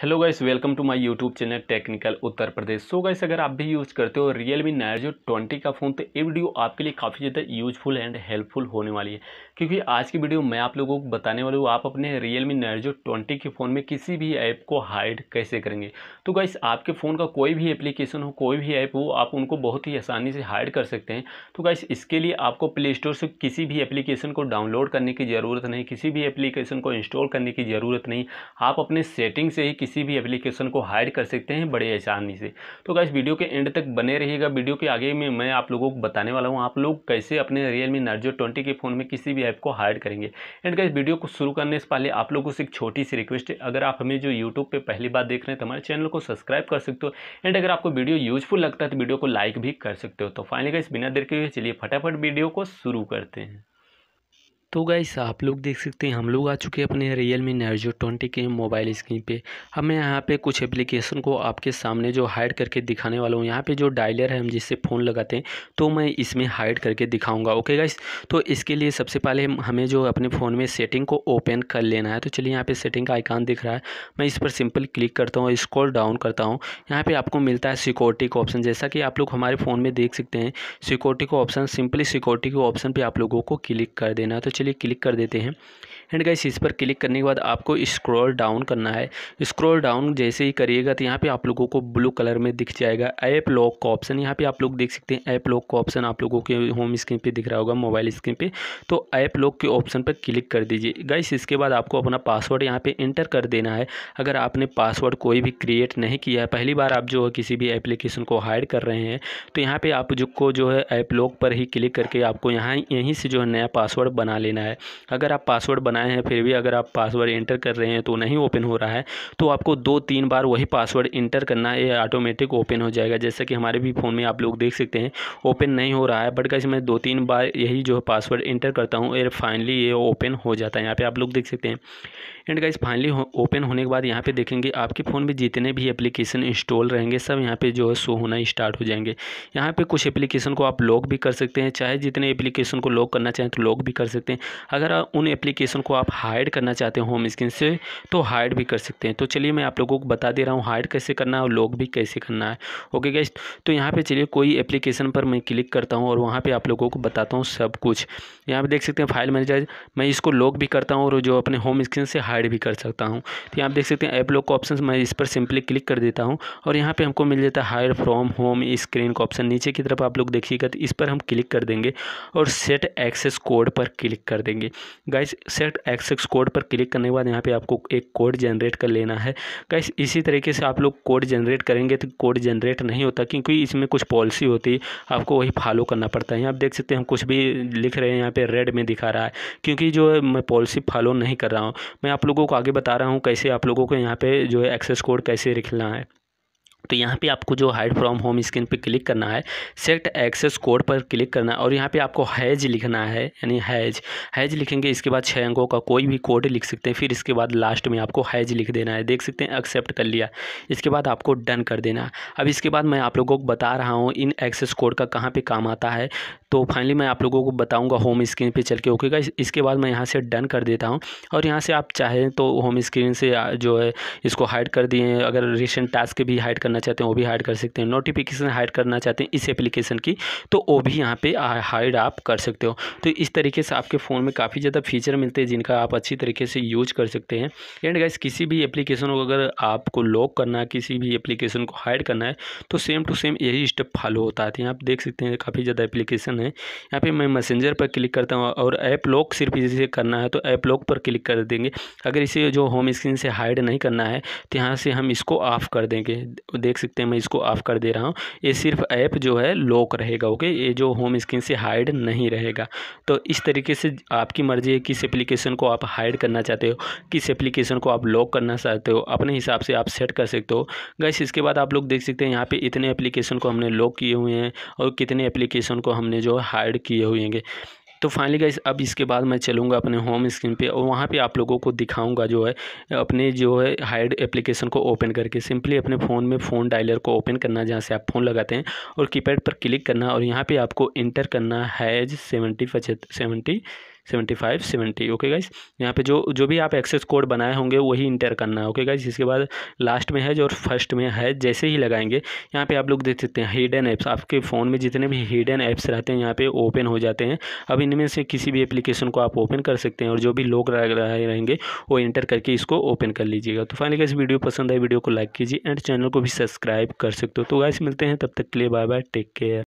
hello guys welcome to my YouTube channel technical Uttar Pradesh so guys अगर आप भी use करते हो रियल मी जो ट्वेंटी का फ़ोन तो ये वीडियो आपके लिए काफ़ी ज़्यादा यूजफुल एंड हेल्पफुल होने वाली है क्योंकि आज की वीडियो मैं आप लोगों को बताने वाली हूँ आप अपने रियल मी नार्जो ट्वेंटी के फ़ोन में किसी भी ऐप को हाइड कैसे करेंगे तो गाइस आपके फ़ोन का कोई भी एप्लीकेशन हो कोई भी ऐप हो आप उनको बहुत ही आसानी से हाइड कर सकते हैं तो गाइस इसके लिए आपको प्ले स्टोर से किसी भी एप्लीकेशन को डाउनलोड करने की ज़रूरत नहीं किसी भी एप्लीकेशन को इंस्टॉल करने की ज़रूरत नहीं आप अपने सेटिंग से ही किसी भी एप्लीकेशन को हायर कर सकते हैं बड़े आसानी से तो गाइस वीडियो के एंड तक बने रहिएगा वीडियो के आगे में मैं आप लोगों को बताने वाला हूँ आप लोग कैसे अपने रियल मी नर्जो ट्वेंटी के फ़ोन में किसी भी ऐप को हायर करेंगे एंड गाइस वीडियो को शुरू करने से पहले आप लोगों से एक छोटी सी रिक्वेस्ट है अगर आप हमें जो यूट्यूब पर पहली बार देख रहे हैं तो हमारे चैनल को सब्सक्राइब कर सकते हो एंड अगर आपको वीडियो यूजफुल लगता है तो वीडियो को लाइक भी कर सकते हो तो फाइनली गाइस बिना देर के चलिए फटाफट वीडियो को शुरू करते हैं तो गाइस आप लोग देख सकते हैं हम लोग आ चुके हैं अपने रियल मी नर्जो ट्वेंटी के मोबाइल स्क्रीन पे हमें यहाँ पे कुछ एप्लीकेशन को आपके सामने जो हाइड करके दिखाने वाला हूँ यहाँ पे जो डायलर है हम जिससे फ़ोन लगाते हैं तो मैं इसमें हाइड करके दिखाऊंगा ओके गाइस तो इसके लिए सबसे पहले हमें जो अपने फ़ोन में सेटिंग को ओपन कर लेना है तो चलिए यहाँ पर सेटिंग का आइकान दिख रहा है मैं इस पर सिंपल क्लिक करता हूँ स्क्रॉल डाउन करता हूँ यहाँ पर आपको मिलता है सिक्योरिटी का ऑप्शन जैसा कि आप लोग हमारे फ़ोन में देख सकते हैं सिक्योरिटी का ऑप्शन सिंपली सिक्योरिटी के ऑप्शन पर आप लोगों को क्लिक कर देना है तो चलिए क्लिक कर देते हैं एंड गाइस इस पर क्लिक करने के बाद आपको स्क्रॉल डाउन करना है स्क्रॉल डाउन जैसे ही करिएगा तो यहाँ पे आप लोगों को ब्लू कलर में दिख जाएगा ऐप लॉक का ऑप्शन यहाँ पे आप लोग देख सकते हैं ऐप लॉक का ऑप्शन आप लोगों के होम स्क्रीन पे दिख रहा होगा मोबाइल स्क्रीन पे तो ऐप लॉक के ऑप्शन पर क्लिक कर दीजिए गाइस इसके बाद आपको अपना पासवर्ड यहाँ पर इंटर कर देना है अगर आपने पासवर्ड कोई भी क्रिएट नहीं किया है पहली बार आप जो है किसी भी एप्लीकेशन को हाइड कर रहे हैं तो यहाँ पर आप जो को जो है ऐप लॉक पर ही क्लिक करके आपको यहाँ यहीं से जो है नया पासवर्ड बना लेना है अगर आप पासवर्ड बना बनाए हैं फिर भी अगर आप पासवर्ड इंटर कर रहे हैं तो नहीं ओपन हो रहा है तो आपको दो तीन बार वही पासवर्ड इंटर करना है ये ऑटोमेटिक ओपन हो जाएगा जैसे कि हमारे भी फ़ोन में आप लोग देख सकते हैं ओपन नहीं हो रहा है बट कैसे मैं दो तीन बार यही जो पासवर्ड इंटर करता हूँ एयर फाइनली ये ओपन हो जाता है यहाँ पर आप लोग देख सकते हैं एंड गाइज फाइनली ओपन होने के बाद यहाँ पे देखेंगे आपके फ़ोन में जितने भी एप्लीकेशन इंस्टॉल रहेंगे सब यहाँ पे जो है शो होना स्टार्ट हो जाएंगे यहाँ पे कुछ एप्लीकेशन को आप लॉक भी कर सकते हैं चाहे जितने एप्लीकेशन को लॉक करना चाहें तो लॉक भी कर सकते हैं अगर उन एप्लीकेशन को आप हाइड करना चाहते हो होम स्क्रीन से तो हाइड भी कर सकते हैं तो चलिए मैं आप लोगों को बता दे रहा हूँ हाइड कैसे करना है और लॉक भी कैसे करना है ओके गैस तो यहाँ पर चलिए कोई एप्लीकेशन पर मैं क्लिक करता हूँ और वहाँ पर आप लोगों को बताता हूँ सब कुछ यहाँ पर देख सकते हैं फाइल मैनेजर मैं इसको लॉक भी करता हूँ और जो अपने होम स्क्रीन से हाइड भी कर सकता हूँ तो यहाँ देख सकते हैं ऐप लॉक का ऑप्शन मैं इस पर सिंपली क्लिक कर देता हूँ और यहाँ पर हमको मिल जाता है हाइड फ्रॉम होम स्क्रीन का ऑप्शन नीचे की तरफ आप लोग देखिएगा तो इस पर हम क्लिक कर देंगे और सेट एक्सेस कोड पर क्लिक कर देंगे guys set access code पर क्लिक करने के बाद यहाँ पे आपको एक कोड जनरेट कर लेना है कैसे इसी तरीके से आप लोग कोड जनरेट करेंगे तो कोड जनरेट नहीं होता क्योंकि इसमें कुछ पॉलिसी होती है आपको वही फॉलो करना पड़ता है यहाँ आप देख सकते हैं हम कुछ भी लिख रहे हैं यहाँ पर रेड में दिखा रहा है क्योंकि जो है मैं पॉलिसी फॉलो नहीं कर रहा हूँ मैं आप लोगों को आगे बता रहा हूँ कैसे आप लोगों को यहाँ पर जो है एक्सेस कोड कैसे लिखना है तो यहाँ पे आपको जो हाइड फ्रॉम होम स्क्रीन पे क्लिक करना है सेट एक्सेस कोड पर क्लिक करना है और यहाँ पे आपको हैज लिखना है यानी हैज हैज लिखेंगे इसके बाद छः अंकों का कोई भी कोड लिख सकते हैं फिर इसके बाद लास्ट में आपको हैज लिख देना है देख सकते हैं एक्सेप्ट कर लिया इसके बाद आपको डन कर देना है अब इसके बाद मैं आप लोगों को बता रहा हूँ इन एक्सेस कोड का कहाँ पर काम आता है तो फाइनली मैं आप लोगों को बताऊँगा होम स्क्रीन पर चल के ओके का इसके बाद मैं यहाँ से डन कर देता हूँ और यहाँ से आप चाहें तो होम स्क्रीन से जो है इसको हाइड कर दिए अगर रिसेंट टास्क भी हाइड करना करना चाहते हैं वो भी हाइड कर सकते हैं नोटिफिकेशन हाइड करना चाहते हैं इस एप्लीकेशन की तो वो भी यहाँ पे हाइड आप कर सकते हो तो इस तरीके से आपके फ़ोन में काफ़ी ज़्यादा फीचर मिलते हैं जिनका आप अच्छी तरीके से यूज कर सकते हैं एंड गाइस किसी भी एप्लीकेशन को अगर आपको लॉक करना है किसी भी एप्लीकेशन को हाइड करना है तो सेम टू सेम यही स्टेप फॉलो होता है यहाँ आप देख सकते हैं काफ़ी ज़्यादा एप्लीकेशन है यहाँ पर मैं मैसेंजर पर क्लिक करता हूँ और ऐप लॉक सिर्फ इसे करना है तो ऐप लॉक पर क्लिक कर देंगे अगर इसे जो होम स्क्रीन से हाइड नहीं करना है तो यहाँ से हम इसको ऑफ कर देंगे देख सकते हैं मैं इसको ऑफ कर दे रहा हूँ ये सिर्फ ऐप जो है लॉक रहेगा ओके ये जो होम स्क्रीन से हाइड नहीं रहेगा तो इस तरीके से आपकी मर्ज़ी है किस एप्लीकेशन को आप हाइड करना चाहते हो किस एप्लीकेशन को आप लॉक करना चाहते हो अपने हिसाब से आप सेट कर सकते हो गैस इसके बाद आप लोग देख सकते हैं यहाँ पर इतने एप्लीकेशन को हमने लॉक किए हुए हैं और कितने एप्लीकेशन को हमने जो हाइड किए हुए हैं तो फाइनली गाइस अब इसके बाद मैं चलूँगा अपने होम स्क्रीन पे और वहाँ पे आप लोगों को दिखाऊंगा जो है अपने जो है हाइड एप्लीकेशन को ओपन करके सिंपली अपने फ़ोन में फ़ोन डायलर को ओपन करना जहाँ से आप फ़ोन लगाते हैं और कीपैड पर क्लिक करना और यहाँ पर आपको इंटर करना हैज सेवेंटी पचहत्तर seventy seventy five seventy okay guys यहाँ पे जो जो भी आप एक्सेस कोड बनाए होंगे वही इंटर करना है ओके गाइज इसके बाद लास्ट में हैज और फर्स्ट में हैज जैसे ही लगाएंगे यहाँ पे आप लोग देख सकते हैं हिडन ऐप्स आपके फ़ोन में जितने भी हिडन ऐप्स रहते हैं यहाँ पे ओपन हो जाते हैं अब इनमें से किसी भी एप्लीकेशन को आप ओपन कर सकते हैं और जो भी लोग रहेंगे वो इंटर करके इसको ओपन कर लीजिएगा तो फाइनली गाइस वीडियो पसंद आए वीडियो को लाइक कीजिए एंड चैनल को भी सब्सक्राइब कर सकते हो तो गाइस मिलते हैं तब तक के लिए बाय बाय टेक केयर